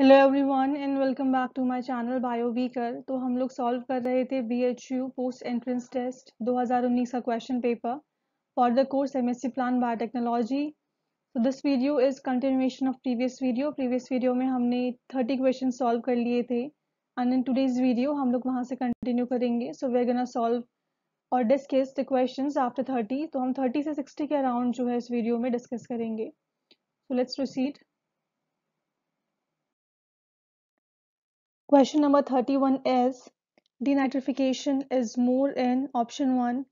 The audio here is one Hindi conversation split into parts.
Hello everyone and welcome back to my channel bio weaker तो हम लोग सॉल्व कर रहे थे बीएचयू पोस्ट एंट्रेंस टेस्ट 2019 का question paper for the course MSc plant biotechnology तो this video is continuation of previous video previous video में हमने 30 क्वेश्चन सॉल्व कर लिए थे एंड इन टूडेज वीडियो हम लोग वहाँ से कंटिन्यू करेंगे सो वे गना सॉल्व और discuss the question after thirty तो हम थर्टी से सिक्सटी के अराउंड जो है इस वीडियो में डिस्कस करेंगे so let's proceed Question number 31 is denitrification is more in option 1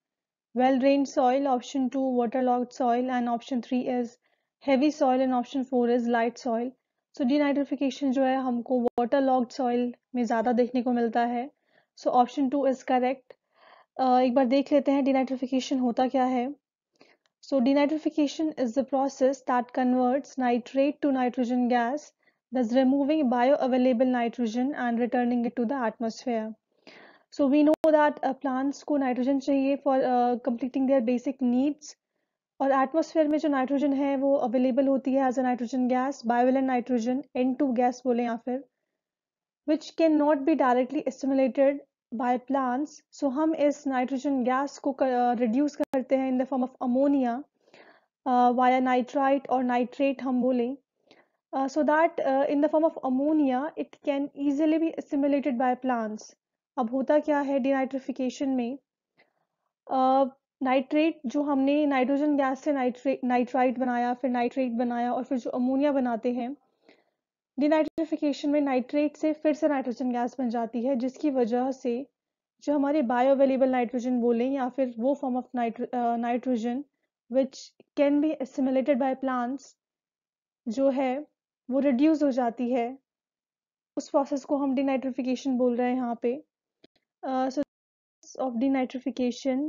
well-drained soil, option 2 waterlogged soil and option 3 is heavy soil and option 4 is light soil. So denitrification जो है हमको waterlogged soil में ज़्यादा देखने को मिलता है option option is correct uh, एक बार देख लेते हैं denitrification होता क्या है so denitrification is the process that converts nitrate to nitrogen gas thus removing bioavailable nitrogen and returning it to the atmosphere so we know that uh, plants ko nitrogen chahiye for uh, completing their basic needs और एटमॉस्फेयर में जो नाइट्रोजन है वो अवेलेबल होती है as a nitrogen gas bivalent nitrogen N two gas बोले या फिर which can not be directly assimilated by plants so हम इस नाइट्रोजन गैस को रिड्यूस uh, करते हैं in the form of ammonia via nitrite और नाइट्रेट हम बोलें Uh, so that uh, in the form of ammonia it can easily be assimilated by plants अब होता क्या है डिनाइट्रिफिकेशन में नाइट्रेट uh, जो हमने नाइट्रोजन गैस से नाइट्रेट नाइट्राइट बनाया फिर नाइट्रेट बनाया और फिर जो अमोनिया बनाते हैं डिनाइट्रिफिकेशन में नाइट्रेट से फिर से नाइट्रोजन गैस बन जाती है जिसकी वजह से जो हमारे बायोअवेलेबल नाइट्रोजन बोलें या फिर वो form of nitrogen which can be assimilated by plants जो है वो रिड्यूस हो जाती है उस प्रोसेस को हम डिनाइट्रिफिकेशन बोल रहे हैं यहाँ पे of denitrification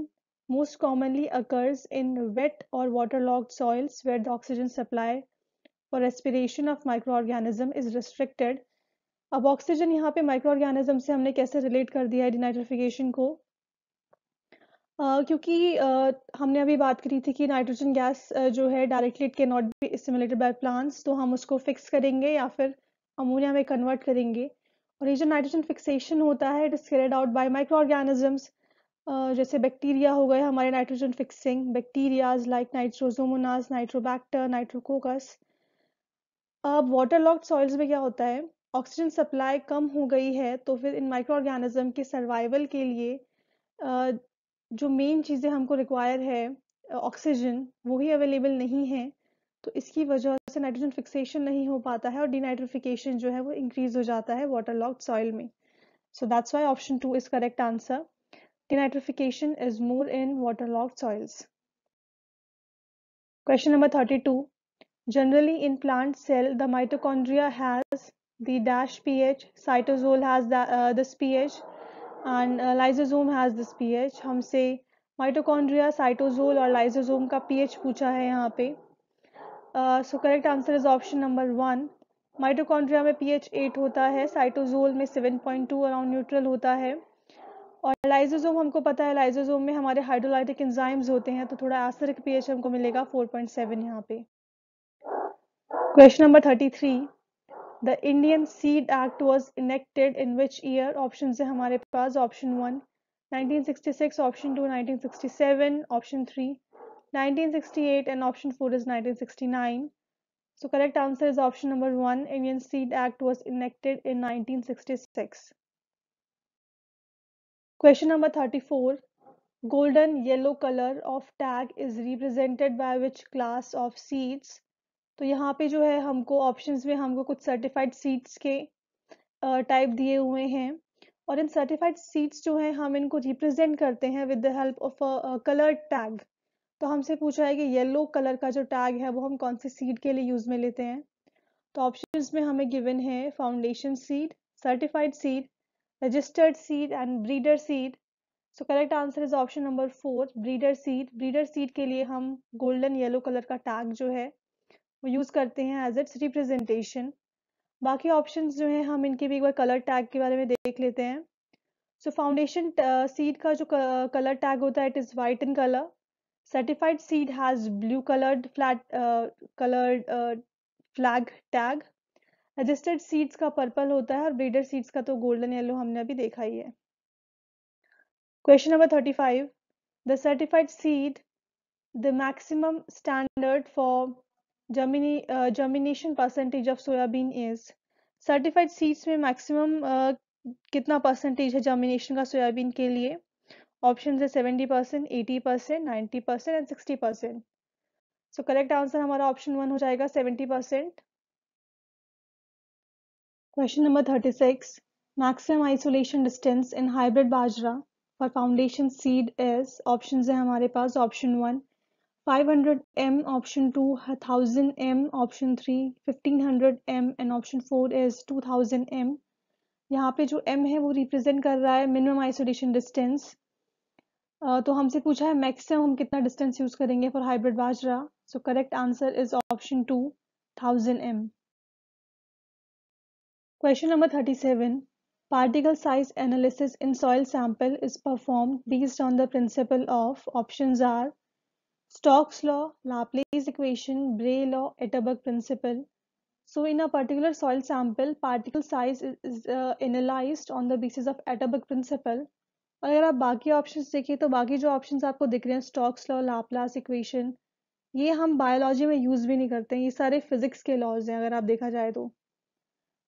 most commonly occurs in wet और water logged soils wet oxygen supply और respiration of micro organism is restricted अब ऑक्सीजन यहाँ पे माइक्रो ऑर्गेनिज्म से हमने कैसे रिलेट कर दिया है डिनाइट्रिफिकेशन को क्योंकि uh, हमने अभी बात करी थी कि नाइट्रोजन गैस uh, जो है directly it can not be stimulated by plants तो हम उसको फिक्स करेंगे या फिर अमोनिया में कन्वर्ट करेंगे और ये जो नाइट्रोजन फिक्सेशन होता है it is carried out by micro organisms जैसे बैक्टीरिया हो गए हमारे nitrogen fixing bacterias like nitrosomonas nitrobacter nitrococcus अब वाटर लॉक्ड सॉइल्स में क्या होता है ऑक्सीजन सप्लाई कम हो गई है तो फिर इन माइक्रो ऑर्गेनिज्म के सर्वाइवल के लिए जो मेन चीज़ें हमको रिक्वायर है ऑक्सीजन वो ही अवेलेबल नहीं है तो इसकी वजह से नाइट्रोजन फिक्सेशन नहीं हो पाता है और डीनाइट्रोफिकेशन जो है वो इंक्रीज हो जाता है वाटर लॉक्ड सॉइल में so that's why option two is correct answer denitrification is more in water logged soils question number thirty two generally in plant cell the mitochondria has the dash P H cytosol has this P H and lysosome has this pH हमसे माइटोकॉन्ड्रिया साइटोजोल और लाइजोजोम का पीएच पूछा है यहाँ पे so correct answer is option number one mitochondria में पीएच एट होता है साइटोजोल में seven point two around neutral होता है और लाइजोजोम हमको पता है लाइजोजोम में हमारे हाइड्रोलाइटिक एंजाइम्स होते हैं तो थोड़ा एसिडिक पीएच हमको मिलेगा फोर पॉइंट सेवन यहाँ पे question number thirty three The Indian Seed Act was enacted in which year? Option है हमारे पास option one 1966 option two, 1967 option three, 1968 and option 4 is 1969 so correct answer is option number 1 indian seed act was enacted in 1966 question number 34 golden yellow color of tag is represented by which class of seeds तो यहाँ पे जो है हमको ऑप्शंस में हमको कुछ सर्टिफाइड सीट्स के टाइप दिए हुए हैं और इन सर्टिफाइड सीट्स जो है हम इनको रिप्रेजेंट करते हैं with the help of colour tag तो हमसे पूछा है कि येलो कलर का जो टैग है वो हम कौन सी सीट के लिए यूज में लेते हैं तो ऑप्शंस में हमें गिवन है foundation seed certified seed registered seed and breeder seed so correct answer is option number four breeder seed breeder seed के लिए हम गोल्डन येलो कलर का टैग जो है वो यूज़ करते हैं एज इट्स रिप्रेजेंटेशन बाकी ऑप्शन जो हैं हम इनके भी एक बार कलर टैग के बारे में देख लेते हैं सो फाउंडेशन सीड का जो कलर टैग होता है it is white in colour certified seed has blue coloured flat coloured flag tag registered seeds का पर्पल होता है और ब्रीडर सीड्स का तो गोल्डन येलो हमने अभी देखा ही है question number thirty five the certified seed the maximum standard for germination percentage of soybean is certified seeds में मैक्सिमम uh, कितना परसेंटेज है जर्मिनेशन का सोयाबीन के लिए ऑप्शन है seventy percent eighty percent ninety percent and sixty percent so correct answer हमारा ऑप्शन वन हो जाएगा seventy percent question number thirty six maximum isolation distance in hybrid bajra for foundation seed is option है हमारे पास option one 500M, option 2, 1000M, option 3, 1500M and option 4 is 2000M. यहाँ पे जो M है वो represent कर रहा है मिनिमम आइसोलेशन डिस्टेंस तो हमसे पूछा है maximum हम कितना distance use करेंगे for hybrid bajra so correct answer is option 2 thousand M question number thirty particle size analysis in soil sample is performed based on the principle of options are Stokes law, Laplace equation, Bray law, Etterberg principle. So in a particular soil sample, particle size is, is uh, analyzed on the basis of Etterberg principle. और अगर आप बाकी ऑप्शंस देखिए तो बाकी जो ऑप्शंस आपको दिख रहे हैं स्टॉक्स लॉ लाप्लास इक्वेशन ये हम बायोलॉजी में यूज़ भी नहीं करते हैं ये सारे फिजिक्स के लॉज हैं अगर आप देखा जाए तो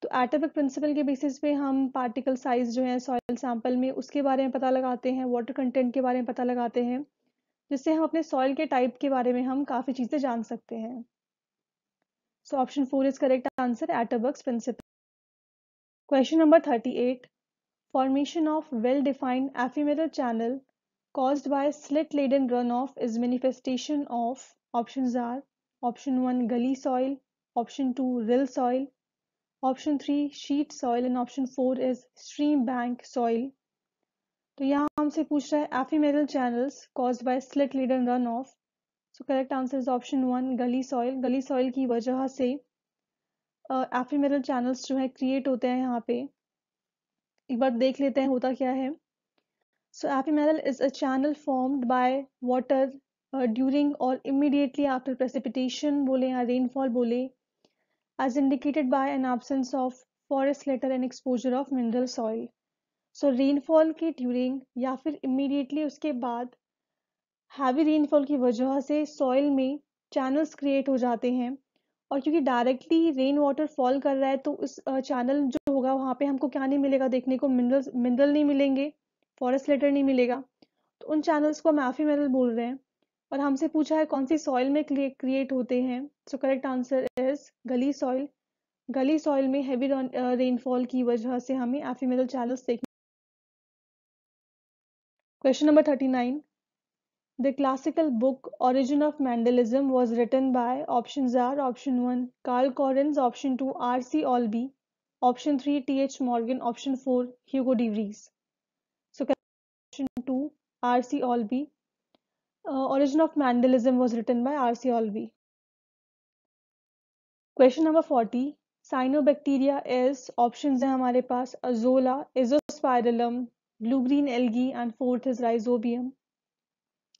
तो एटमिक प्रिंसिपल के बेसिस पे हम पार्टिकल साइज जो है सॉइल सैंपल में उसके बारे में पता लगाते हैं वाटर कंटेंट के बारे में पता लगाते हैं जिससे हम अपने सॉइल के टाइप के बारे में हम काफी चीजें जान सकते हैं so option four is correct answer Atterberg's principle question number thirty eight formation of well defined ephemeral channel caused by slit laden run off is manifestation of option are option one gully soil option two rill soil option three sheet soil and option four is stream bank soil तो यहाँ हमसे पूछ रहा है ephemeral channels caused by slit leader run off so correct answer is option one gully soil gully soil की वजह से एफीमेरल uh, चैनल्स जो है क्रिएट होते हैं यहाँ पे एक बार देख लेते हैं होता क्या है so ephemeral is a channel formed by water during और इमिडिएटली आफ्टर प्रेसिपिटेशन बोले या रेनफॉल बोले as indicated by an absence of forest litter and exposure of mineral soil so rainfall के ड्यूरिंग या फिर इमीडिएटली उसके बाद हैवी रेनफॉल की वजह से सॉइल में चैनल्स क्रिएट हो जाते हैं और क्योंकि डायरेक्टली रेन वाटर फॉल कर रहा है तो उस चैनल जो होगा वहाँ पे हमको क्या नहीं मिलेगा देखने को मिनरल मिनरल नहीं मिलेंगे फॉरेस्ट लेटर नहीं मिलेगा तो उन चैनल्स को हम एफी मिनरल बोल रहे हैं और हमसे पूछा है कौन सी सॉइल में क्रिएट होते हैं so correct answer is gully soil gully soil में हैवी रेनफॉल की वजह से हमें एफी मिनरल चैनल्स देखने question number thirty nine the classical book origin of Mendelism was written by option are option one Carl Correns option two R C Olby option three T H Morgan option four Hugo de Vries so option two R C Olby origin of Mendelism was written by are C Olby question number forty cyanobacteria is option है हमारे पास Azolla Azospirillum blue green algae and fourth is Rhizobium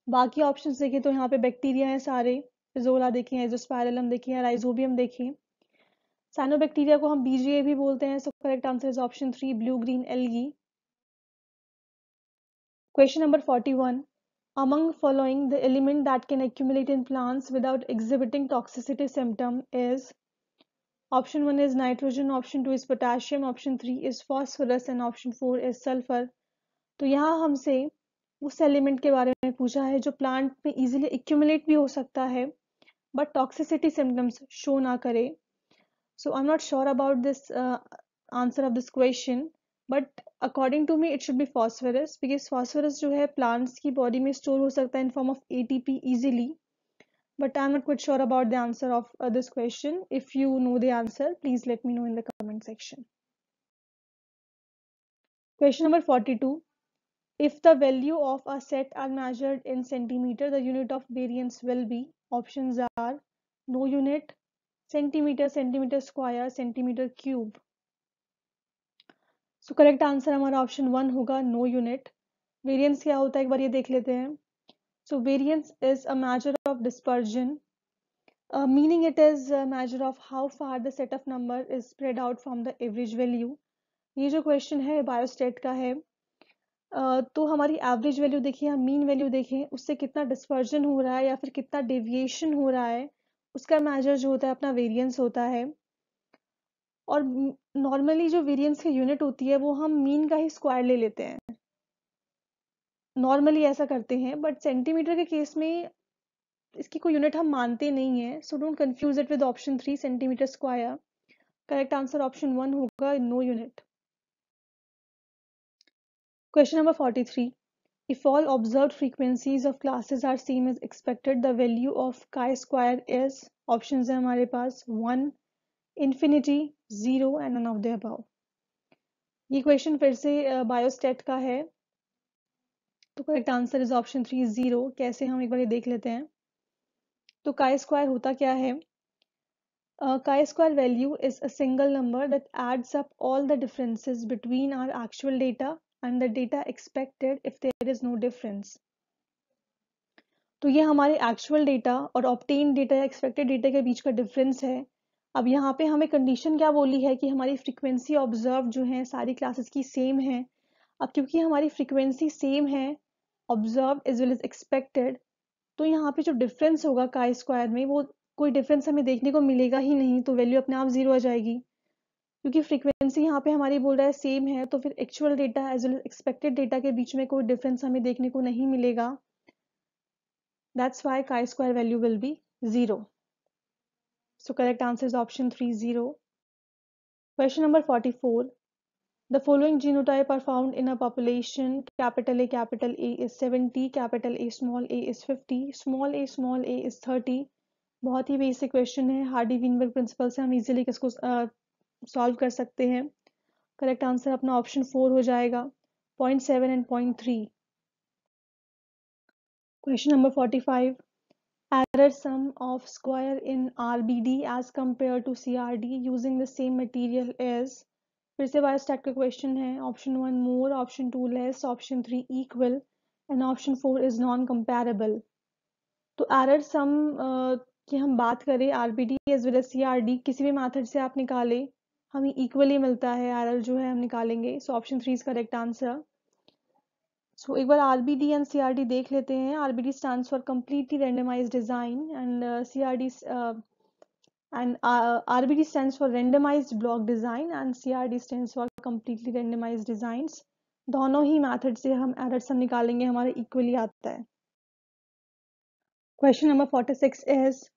बाकी ऑप्शन देखें तो यहाँ पे बैक्टीरिया है सारे फिजोला देखें एजोस्पायरलम देखें या राइजोबियम देखें साइनोबैक्टीरिया को हम बीजीए भी बोलते हैं so correct answer is option three blue green algae question number forty one among following the element that can accumulate in plants without exhibiting toxicity symptom is option one is nitrogen option two is potassium option three is phosphorus and option four is sulphur तो यहाँ हमसे उस एलिमेंट के बारे में पूछा है जो प्लांट में इजीली एक्यूमुलेट भी हो सकता है बट टॉक्सिसिटी सिम्टम्स शो ना करे so I am not sure about this answer of this question but according to me it should be phosphorus because phosphorus जो है प्लांट्स की बॉडी में स्टोर हो सकता है in form of A T P easily but I am not quite sure about the answer of this question if you know the answer please let me know in the comment section question number forty two if the value of a set are measured in centimeter, the unit of variance will be options are no unit, centimeter, centimeter square, centimeter cube. So correct answer हमारा ऑप्शन वन होगा नो यूनिट वेरियंस क्या होता है एक बार ये देख लेते हैं so variance is a measure of dispersion meaning it is measure of how far the set of number is spread out from the average value ये जो क्वेश्चन है बायोस्टेट का है तो हमारी एवरेज वैल्यू देखें या मीन वैल्यू देखें उससे कितना डिस्पर्जन हो रहा है या फिर कितना डेविएशन हो रहा है उसका मेजर जो होता है अपना वेरियंस होता है और नॉर्मली जो वेरियंस की यूनिट होती है वो हम मीन का ही स्क्वायर ले लेते हैं नॉर्मली ऐसा करते हैं बट सेंटीमीटर के केस में इसकी कोई यूनिट हम मानते नहीं है so don't confuse it with option three centimetre square correct answer option one होगा no unit Question number 43. If all observed frequencies of classes are same as expected, the value of chi-square is options है हमारे पास one infinity zero and none of the above ये क्वेश्चन फिर से बायोस्टेट का है तो correct answer is option three zero कैसे हम एक बार देख लेते हैं तो काय स्क्वायर होता क्या है chi square value is a single number that adds up all the differences between our actual data and the data expected if there is no difference तो ये हमारे एक्चुअल डेटा और ऑप्टेन डेटा या एक्सपेक्टेड डेटा के बीच का डिफरेंस है अब यहाँ पे हमें कंडीशन क्या बोली है कि हमारी फ्रीक्वेंसी ऑब्जर्व जो है सारी क्लासेस की सेम है अब क्योंकि हमारी फ्रीक्वेंसी सेम है observe as well as expected तो यहाँ पे जो डिफरेंस होगा का स्क्वायर में वो कोई डिफरेंस हमें देखने को मिलेगा ही नहीं तो वैल्यू अपने आप जीरो आ जाएगी क्योंकि फ्रीक्वेंसी यहाँ पे हमारी बोल रहा है सेम है तो फिर actual data as well expected data के बीच में कोई डिफरेंस हमें देखने को नहीं मिलेगा that's why chi square value will be zero so correct answer is option three zero question number forty four the following genotype are found in a population capital A capital A is seventy capital A small A is fifty small A small A is thirty बहुत ही बेसिक क्वेश्चन है हार्डी विनबर्ग प्रिंसिपल से हम इजीली इसको सॉल्व कर सकते हैं करेक्ट आंसर अपना ऑप्शन फोर हो जाएगा point seven and point three question number forty five error sum of square in R B D as compare to C R D using the same material as फिर से बायोस्टैट का क्वेश्चन है option one more option two less option three equal and option four is non comparable तो एरर सम की हम बात करें R B D as well as C R D किसी भी मैथड से आप निकालें हमें इक्वली मिलता है आर जो है हम निकालेंगे so option three is correct answer so एक बार R B D and C R D देख लेते हैं R B D stand for completely randomise design and C R D and R B D stand for stands block design and C R D stand for completely randomized design uh, uh, uh, दोनों ही मैथड से हम एर सब निकालेंगे हमारे इक्वली आता है question number forty six is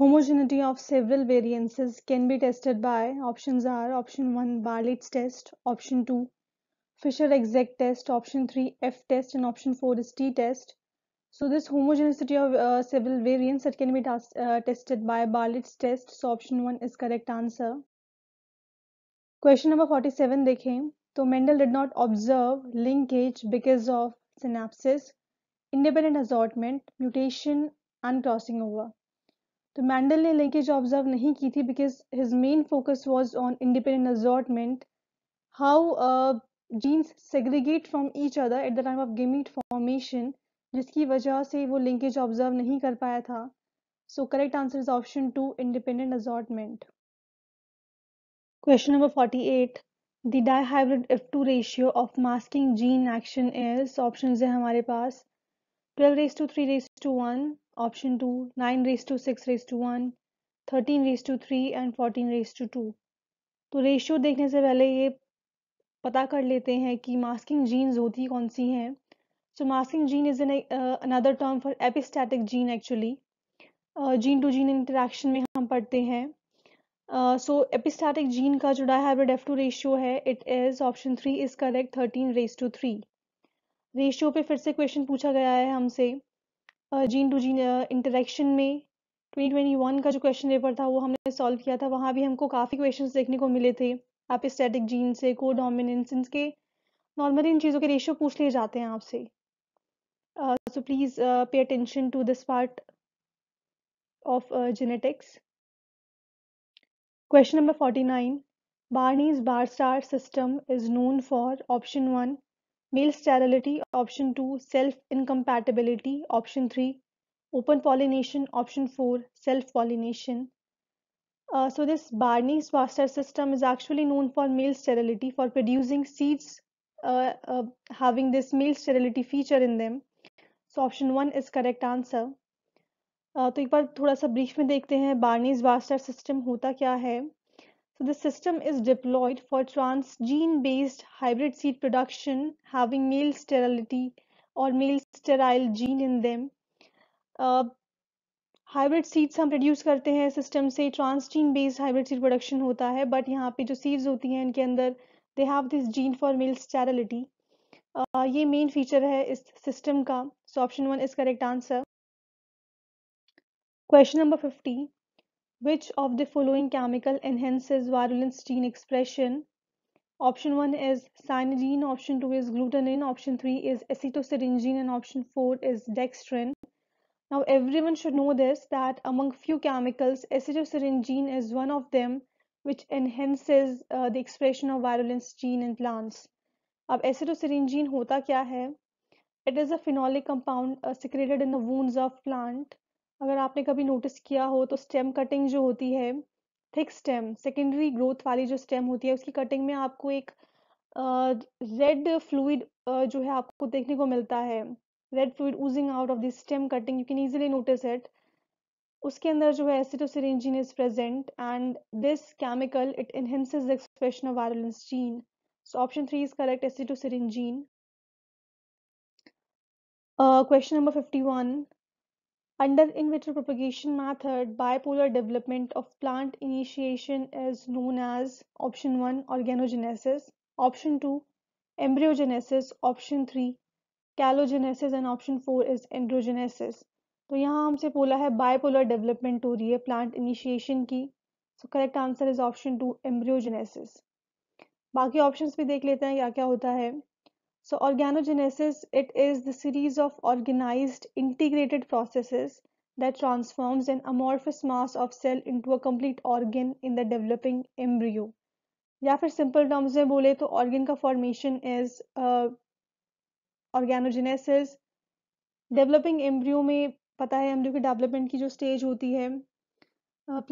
Homogeneity of several variances can be tested by options are option 1 Bartlett's test, option 2 Fisher exact test, option 3 F test and option 4 is T test. So this homogeneity of uh, several variants that can be uh, tested by Bartlett's test. So option 1 is correct answer. Question number 47 देखें तो Mendel did not observe linkage because of synapses, independent assortment, mutation and crossing over. तो मैंडल ने लिंकेज ऑब्जर्व नहीं की थी because his main focus was on independent assortment how genes segregate from each other at the time of gamete formation जिसकी वजह से वो लिंकेज ऑब्जर्व नहीं कर पाया था so correct answer is option two independent assortment question number forty eight the dihybrid F two ratio of masking gene action is option है हमारे पास twelve is to three is to one Option 2, 9 raised to 6 raised to 1, 13 raised to 3 and 14 raised to 2 तो रेशियो देखने से पहले ये पता कर लेते हैं कि मास्किंग जीन्स होती कौन सी हैं so masking gene is an another term for epistatic gene actually gene to gene interaction में हम पढ़ते हैं सो एपिस्टैटिक जीन का जो डायहाइब्रिड एफ टू रेशियो है it is option three is correct thirteen is to three ratio पे फिर से क्वेश्चन पूछा गया है हमसे जीन टू जीन इंटरेक्शन में 2021 का जो क्वेश्चन पेपर था वो हमने सॉल्व किया था वहाँ भी हमको काफ़ी क्वेश्चन देखने को मिले थे आप स्टैटिक जीन से को डोमिनेंस इनके नॉर्मली इन चीज़ों के रेशियो पूछ लिए जाते हैं आपसे so please pay attention to this part of genetics question number nine Barney's barstar system is known for option one male sterility option 2 self incompatibility option 3 open pollination option 4 self pollination uh, so this Barney's Foster system is actually known for male sterility for producing seeds uh, uh, having this male sterility feature in them. So option one is correct answer. तो एक बार थोड़ा सा ब्रीफ में देखते हैं बार्नीज वास्टर सिस्टम होता क्या है So the system is deployed for transgene-based hybrid seed production having male sterility or male sterile gene in them. Hybrid uh, seeds हम प्रोड्यूस करते हैं सिस्टम से transgene based hybrid seed production होता है बट यहाँ पे जो सीड्स होती हैं इनके अंदर they have this gene for male sterility ये मेन फीचर है इस सिस्टम का so option one is correct answer question number fifty Which of the following chemical enhances virulence gene expression? Option 1 is cyanidine, option 2 is glutenin, option 3 is acetosyrengine, and option 4 is dextrin. Now everyone should know this that among few chemicals, acetosyrengine is one of them which enhances uh, the expression of virulence gene in plants. अब acetosyrengine होता क्या It is a phenolic compound uh, secreted in the wounds of plant. अगर आपने कभी नोटिस किया हो तो स्टेम कटिंग जो होती है थिक स्टेम सेकेंडरी ग्रोथ वाली जो स्टेम होती है उसकी कटिंग में आपको एक रेड uh, फ्लूड uh, जो है आपको देखने को मिलता है red fluid oozing out of the stem cutting you can easily notice it उसके अंदर जो है acetosyringone is present and this chemical it enhances the expression of virulence gene so option three is correct acetosyringone question number fifty one Under in vitro propagation method, bipolar development of plant initiation is known as option 1 organogenesis, option 2 embryogenesis, option 3 callogenesis and option four is androgenesis तो यहाँ हमसे बोला है बायपोलर डेवलपमेंट हो रही है प्लांट इनिशिएशन की so correct answer is option two embryogenesis बाकी ऑप्शंस भी देख लेते हैं क्या क्या होता है So organogenesis, it is the series of organized integrated processes that transforms an amorphous mass of cell into a complete organ in the developing embryo. या फिर सिंपल टर्म्स में बोले तो ऑर्गन का formation is organogenesis developing embryo में पता है एम्ब्रियो की डेवलपमेंट की जो स्टेज होती है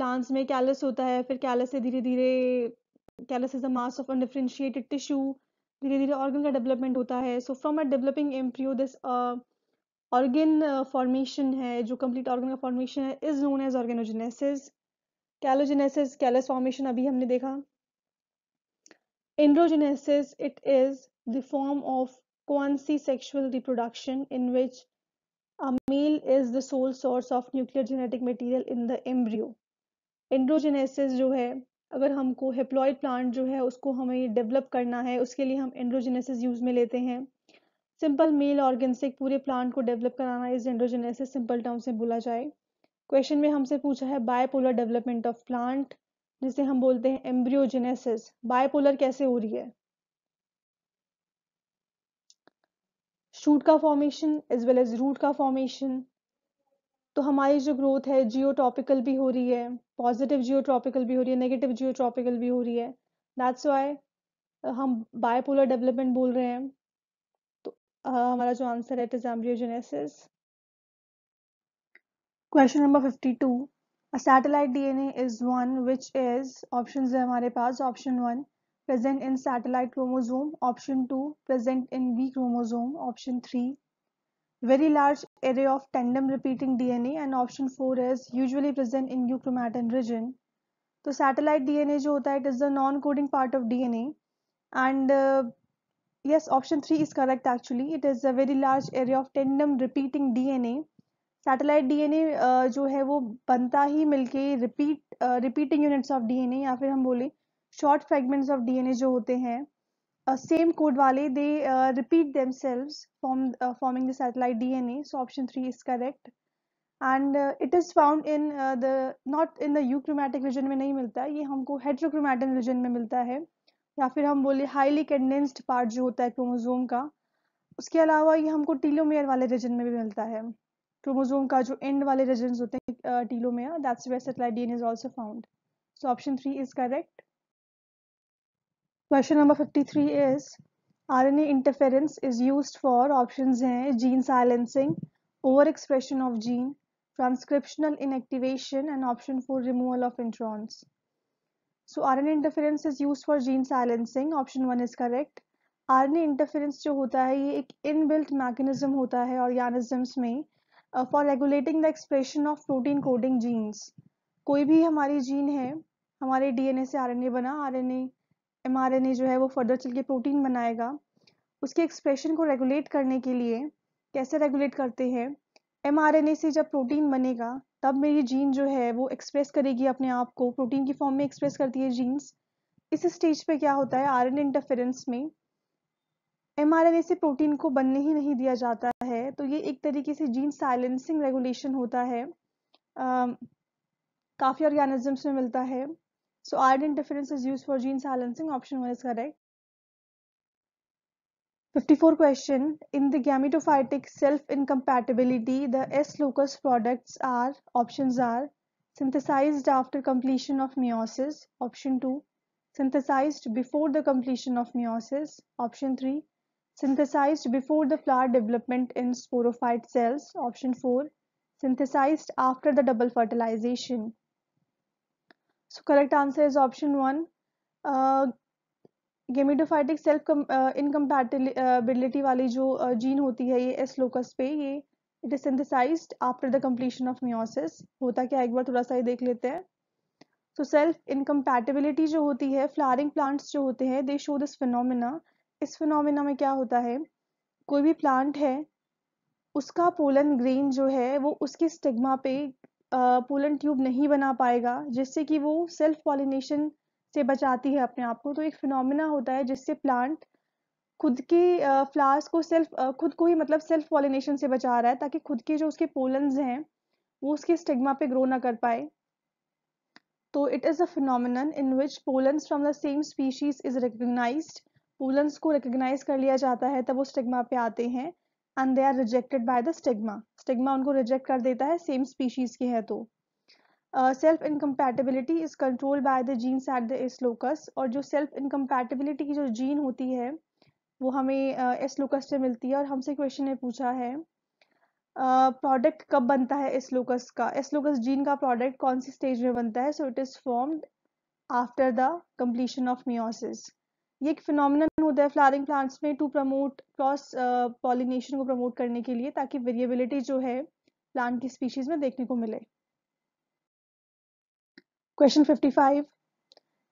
प्लांट्स में कैलस होता है फिर कैलस से धीरे धीरे callus is a mass of undifferentiated tissue धीरे धीरे ऑर्गन का डेवलपमेंट होता है so from a developing embryo this organ formation है जो कंप्लीट ऑर्गन का फॉर्मेशन है is known as organogenesis callogenesis callus formation अभी हमने देखा androgenesis it is the form of quasi sexual reproduction in which a male is the sole source of nuclear genetic material in the embryo androgenesis जो है अगर हमको हेप्लॉयड प्लांट जो है उसको हमें डेवलप करना है उसके लिए हम एंड्रोजेनेसिस यूज़ में लेते हैं सिंपल मेल ऑर्गन से पूरे प्लांट को डेवलप कराना इस एंड्रोजेनेसिस सिंपल टर्म से बोला जाए क्वेश्चन में हमसे पूछा है बायपोलर डेवलपमेंट ऑफ प्लांट जिसे हम बोलते हैं एम्ब्रियोजेनेसिस बायपोलर कैसे हो रही है शूट का formation as well as root का फॉर्मेशन तो हमारी जो ग्रोथ है जियोट्रॉपिकल भी हो रही है पॉजिटिव जियोट्रॉपिकल भी हो रही है नेगेटिव जियोट्रॉपिकल भी हो रही है दैट्स वाई हम बायपोलर डेवलपमेंट बोल रहे हैं तो आ, हमारा जो आंसर है it is embryogenesis question number 52 a satellite DNA is one which is options है हमारे पास option 1 present in satellite chromosome option 2 present in B chromosome option 3 very large array of tandem repeating DNA and option 4 is usually present in euchromatin region. तो सैटेलाइट डीएनए जो होता है it is the non coding part of DNA and yes option 3 is correct actually it is a very large area of tandem repeating dna satellite DNA uh, जो है वो बनता ही मिलके repeat repeating units of DNA या फिर हम बोले शॉर्ट फ्रेगमेंट्स ऑफ डीएनए जो होते हैं uh, same code wale they uh, repeat themselves from uh, forming the satellite DNA. So option three is correct. And it is found in the not in the euchromatic region में नहीं मिलता ये हमको हेट्रोक्रोमैटिन रीजन में मिलता है या फिर हम बोले हाईली कंडेंस्ड पार्ट जो होता है क्रोमोजोम का उसके अलावा ये हमको टीलोमेयर वाले रीजन में भी मिलता है क्रोमोजोम का जो एंड वाले रीजन होते हैं telomere that's where satellite DNA is also found so option three is correct question number fifty is RNA interference is used for options हैं gene silencing over expression of gene transcriptional inactivation and option four removal of introns so RNA interference is used for gene silencing option one is correct RNA interference जो होता है ये एक इनबिल्ट मैकेनिज्म होता है ऑर्गेनिजम्स में for regulating the expression of protein coding genes कोई भी हमारी जीन है हमारे डीएनए से आर एन ए बना आर एन ए एम जो है वो फर्दर चल के प्रोटीन बनाएगा उसके एक्सप्रेशन को रेगुलेट करने के लिए कैसे रेगुलेट करते हैं एम से जब प्रोटीन बनेगा तब मेरी जीन जो है वो एक्सप्रेस करेगी अपने आप को प्रोटीन की फॉर्म में एक्सप्रेस करती है जीन्स इस स्टेज पे क्या होता है आर इंटरफेरेंस में एम से प्रोटीन को बनने ही नहीं दिया जाता है तो ये एक तरीके से जीन साइलेंसिंग रेगुलेशन होता है आ, काफ़ी ऑर्गेनिजम्स में मिलता है So iron interference is used for gene silencing. Option 1 is correct. 54 question. In the gametophytic self-incompatibility, the S locus products are, options are, synthesized after completion of meiosis, option 2, synthesized before the completion of meiosis, option 3, synthesized before the flower development in sporophyte cells, option 4, synthesized after the double fertilization, So correct answer is option 1. Uh, gametophytic self incompatibility वाली जो जीन होती है ये एस लोकस पे ये it is synthesized after the completion of meiosis होता क्या एक बार थोड़ा सा ये देख लेते हैं तो सेल्फ इनकम्पैटिबिलिटी जो होती है फ्लावरिंग प्लांट्स जो होते हैं दे शो दिस फिनोमिना इस फिनोमिना में क्या होता है कोई भी प्लांट है उसका पोलन ग्रेन जो है वो उसके स्टिग्मा पे पोलन ट्यूब नहीं बना पाएगा जिससे कि वो सेल्फ पॉलिनेशन से बचाती है अपने आप को तो एक फिनोमिना होता है जिससे प्लांट खुद के फ्लावर्स को सेल्फ खुद को ही मतलब सेल्फ पॉलिनेशन से बचा रहा है ताकि खुद के जो उसके पोलन्स हैं वो उसके स्टिग्मा पे ग्रो ना कर पाए तो it is a phenomenon in which pollens from the same species is recognize pollens को रिकग्नाइज कर लिया जाता है तब वो स्टिग्मा पे आते हैं and they are rejected by the stigma stigma उनको रिजेक्ट कर देता है सेम स्पीशीज के हैं तो self incompatibility is control by the genes at the S locus और जो सेल्फ इनकम्पैटिबिलिटी की जो जीन होती है वो हमें एस uh, लोकस से मिलती है और हमसे क्वेश्चन ने पूछा है प्रोडक्ट uh, कब बनता है एस लोकस का एस लोकस जीन का प्रोडक्ट कौन सी स्टेज में बनता है so it is formed after the completion of meiosis ये एक फिनोमिनन होता है फ्लावरिंग प्लांट्स में टू प्रमोट क्रॉस पॉलिनेशन को प्रमोट करने के लिए ताकि वेरिएबिलिटी जो है प्लांट की स्पीशीज में देखने को मिले question 55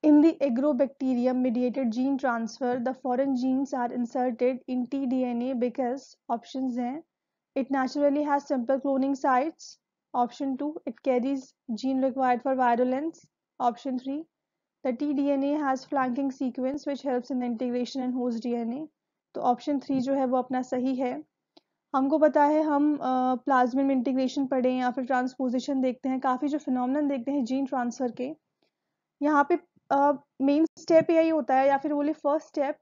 in the agrobacterium mediated gene transfer the foreign genes are inserted in tdna because options hain it naturally has simple cloning sites option 2 it carries gene required for virulence option 3 The tDNA has flanking sequence which helps in the integration and host DNA. तो ऑप्शन थ्री जो है वो अपना सही है हमको पता है हम प्लाज्मिन में इंटीग्रेशन पढ़े या फिर ट्रांसपोजिशन देखते हैं काफ़ी जो फिनोमिनन देखते हैं जीन ट्रांसफ़र के यहाँ पे मेन स्टेप यही होता है या फिर बोले फर्स्ट स्टेप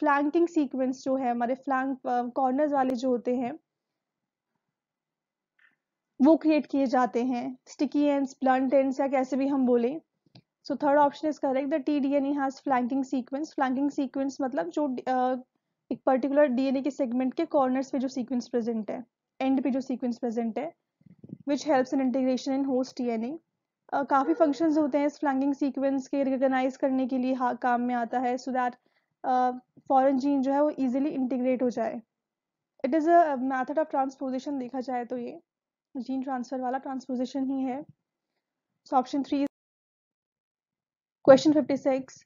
फ्लैंकिंग सीक्वेंस जो है हमारे फ्लैंक कॉर्नर्स वाले जो होते हैं वो क्रिएट किए जाते हैं स्टिकी एंड्स ब्लंट एंड्स या कैसे भी हम बोलें so third option is correct the T D N as flanking sequence flanking sequence मतलब जो uh, एक पर्टिकुलर डीएनए के सेगमेंट के कॉर्नर्स पे जो सीक्वेंस प्रेजेंट है एंड पे जो सीक्वेंस प्रेजेंट है which helps in integration in host DNA काफ़ी फंक्शन होते हैं इस फ्लैंकिंग सीक्वेंस के रिकगनाइज करने के लिए हाँ, काम में आता है सो दैट फॉरन जीन जो है वो इजीली इंटीग्रेट हो जाए it is a method of transposition देखा जाए तो ये जीन ट्रांसफ़र वाला ट्रांसपोजिशन ही है so option three question 56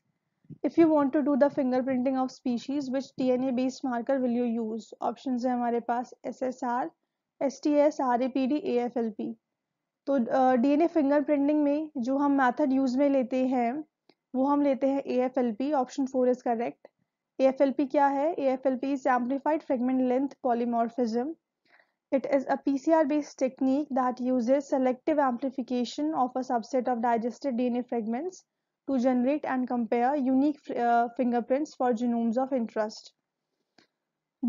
if you want to do the fingerprinting of species which dna based marker will you use options hai hamare paas ssr sts rapd aflp तो D N A fingerprinting में जो हम मैथड यूज में लेते हैं वो हम लेते हैं A F L P option four is correct A F L P क्या है A F L P is amplified fragment length polymorphism it is a P C R based technique that use selective amplification of a subset of digested D N A fragments to generate and compare unique uh, fingerprints for genomes of interest.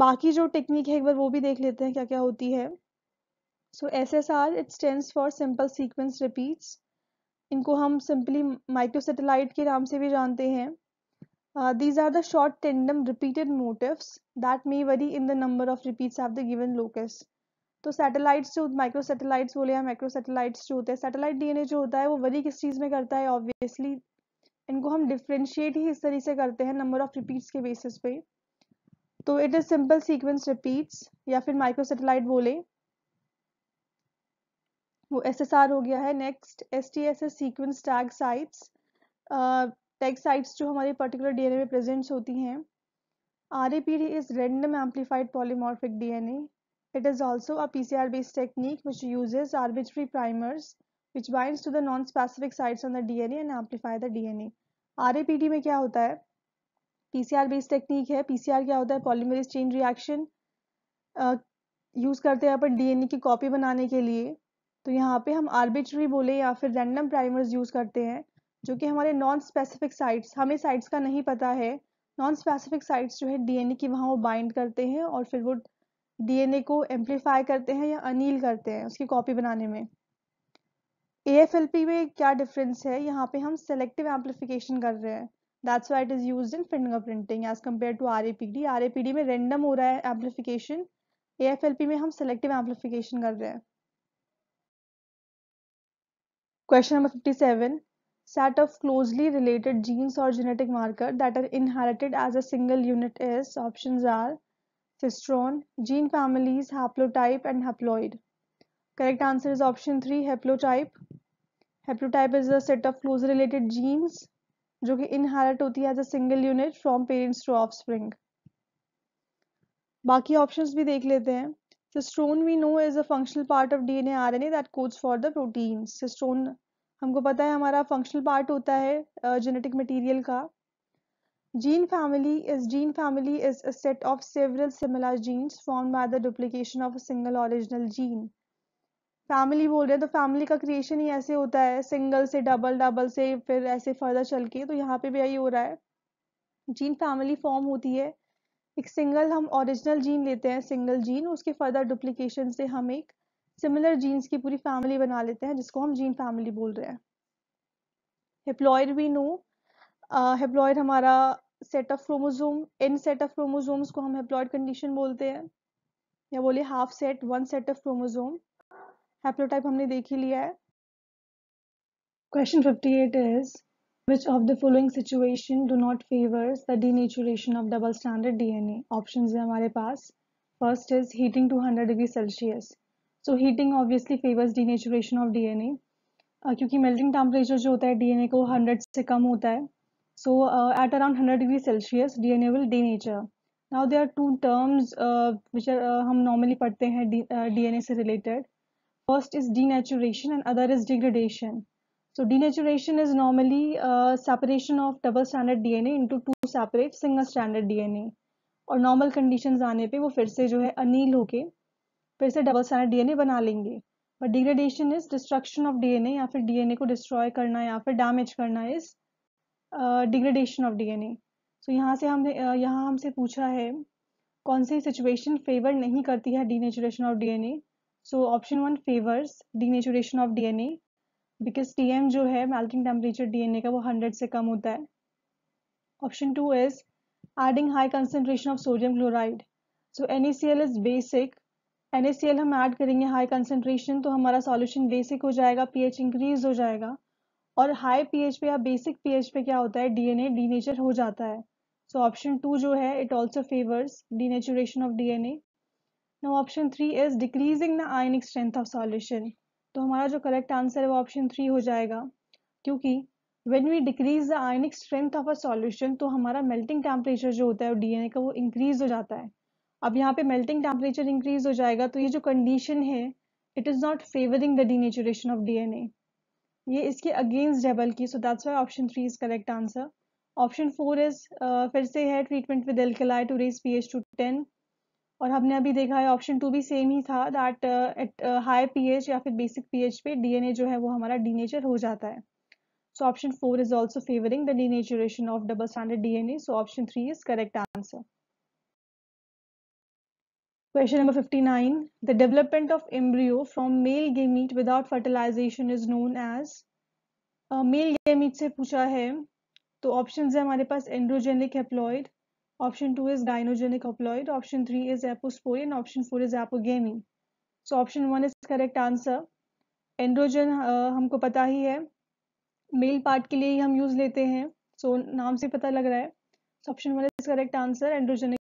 बाकी जो टेक्निक है एक बार वो भी देख लेते हैं क्या क्या होती है so S S R it stand for simple sequence repeats इनको हम सिंपली माइक्रोसेटेलाइट के नाम से भी जानते हैं these are the short tandem repeated motifs that may vary in the number of repeats of the given locus तो सैटेलाइट्स जो माइक्रो सैटेलाइट्स बोले या माइक्रो सैटेलाइट्स जो होते हैं सैटेलाइट डीएनए जो होता है वो वरी किस चीज़ में करता है ऑब्वियसली इनको हम डिफ्रेंशिएट ही इस तरीके से करते हैं नंबर ऑफ रिपीट्स के बेसिस पे तो it is simple sequence repeats या फिर माइक्रो सेटेलाइट बोले वो एस एस आर हो गया है next S T S S sequence tag sites tag sites जो हमारे पर्टिकुलर डीएनए में प्रेजेंट्स होती हैं R A P D is random amplified polymorphic D N A it is also a P C R based technique which use arbitrary primers which binds to the non-specific sites on the DNA and amplify the DNA. RAPT में क्या होता है PCR based technique है PCR क्या होता है पॉलीमरेज चेन रिएक्शन यूज़ करते हैं अपन DNA की कॉपी बनाने के लिए तो यहाँ पे हम आर्बिट्री बोले या फिर रैंडम प्राइमर्स यूज़ करते हैं जो कि हमारे नॉन स्पेसिफिक साइट्स हमें साइट्स का नहीं पता है नॉन स्पेसिफिक साइट्स जो है डीएनए की वहाँ वो बाइंड करते हैं और फिर वो डीएनए को एम्पलीफाई करते हैं या अनिल करते हैं उसकी कॉपी बनाने में ए एफ एल पी में क्या डिफरेंस है यहाँ पे हम सेलेक्टिव एम्पलीफिकेशन कर रहे हैं that's why it is use in fingerprinting as compare to R A P D R A P D में रेंडम हो रहा है amplification A F L P में हम सेलेक्टिव एम्पलीफिकेशन कर रहे हैं question number fifty seven set of closely related genes और genetic marker that are inherited as a single unit is option are cistron gene families haplotype and haploid correct answer is option three haplotype haplotype is a set of close related genes जो कि इनहेरिट होती है as a single unit from parents to offspring बाकी ऑप्शंस भी देख लेते हैं cistron we know is a functional part of DNA RNA that codes for the protein cistron हमको पता है हमारा फंक्शनल पार्ट होता है जेनेटिक uh, मटेरियल का gene family is gene family is a set of several similar jeans form by the duplication of a single original gene family बोल रहे हैं तो फैमिली का क्रिएशन ही ऐसे होता है सिंगल से डबल डबल से फिर ऐसे फर्दर चल के तो यहाँ पे भी यही हो रहा है जीन फैमिली फॉर्म होती है एक सिंगल हम ओरिजिनल जीन लेते हैं सिंगल जीन उसके फर्दर डुप्लीकेशन से हम एक सिमिलर जीन्स की पूरी फैमिली बना लेते हैं जिसको हम जीन फैमिली बोल रहे हैं हेप्लॉयड वी नो हेप्लॉयड हमारा सेट ऑफ क्रोमोजोम इन सेट ऑफ क्रोमोजोम्स को हम हेप्लॉयड कंडीशन बोलते हैं या बोले half set one set of chromosomes haplotype हमने देख ही लिया है question 58 is which of the following situation do not favours the denaturation of double standard DNA options है हमारे पास first is heating to 100 degree Celsius so heating obviously favours denaturation of DNA क्योंकि मेल्टिंग टेम्परेचर जो होता है डीएनए को हंड्रेड से कम होता है so at around 100 degree Celsius DNA will denature now they are two terms which हम नॉर्मली पढ़ते हैं डीएनए uh, से related First is denaturation and other is degradation. So denaturation is normally uh, separation of double stranded DNA into two separate single stranded DNA. और नॉर्मल कंडीशंस आने पे वो फिर से जो है अनिल होके फिर से डबल स्टैंडर्ड डीएनए बना लेंगे but degradation is destruction of DNA या फिर डीएनए को डिस्ट्रॉय करना या फिर डैमेज करना is degradation of DNA so यहाँ से हमने uh, यहाँ हमसे पूछा है कौन सी सिचुएशन फेवर नहीं करती है denaturation of DNA so option one favours denaturation of DNA because TM जो है मेल्टिंग टेम्परेचर डीएनए का वो हंड्रेड से कम होता है option two is adding high concentration of sodium chloride so N E C L is basic N C L हम ऐड करेंगे हाई कंसेंट्रेशन तो हमारा सॉल्यूशन बेसिक हो जाएगा पी एच इंक्रीज हो जाएगा और हाई पी एच पे या बेसिक पी एच पे क्या होता है डी एन डी डीनेचर हो जाता है सो ऑप्शन टू जो है it also favours denaturation of a now option three is decreasing the ionic strength of solution तो हमारा जो करेक्ट आंसर है वो ऑप्शन थ्री हो जाएगा क्योंकि when we decrease the ionic strength of a solution तो हमारा मेल्टिंग टेम्परेचर जो होता है डी ए का वो इंक्रीज हो जाता है अब यहाँ पे मेल्टिंग टेम्परेचर इंक्रीज हो जाएगा तो ये जो कंडीशन है it is not favouring the denaturation of a ये इसके अगेंस्ट है बल्कि so that's why option three is correct answer option four is फिर से है treatment with alkali to raise P H to ten और हमने अभी देखा है ऑप्शन टू भी सेम ही था दैट एट हाई पीएच या फिर बेसिक पीएच पे डीएनए जो है वो हमारा डीनेचर हो जाता है so option four is also favouring the denaturation of double standard DNA so option three is correct answer question number 59. The development of embryo from male gamete without fertilization is known as male gamete से पूछा है तो ऑप्शन है हमारे पास androgenic haploid Option 2 is gynogenic haploid. Option 3 is aposporin. Option 4 is apogamy. So option 1 is correct answer. Androgen uh, हमको पता ही है मेल पार्ट के लिए ही हम यूज लेते हैं सो so, नाम से पता लग रहा है option one is correct answer androgen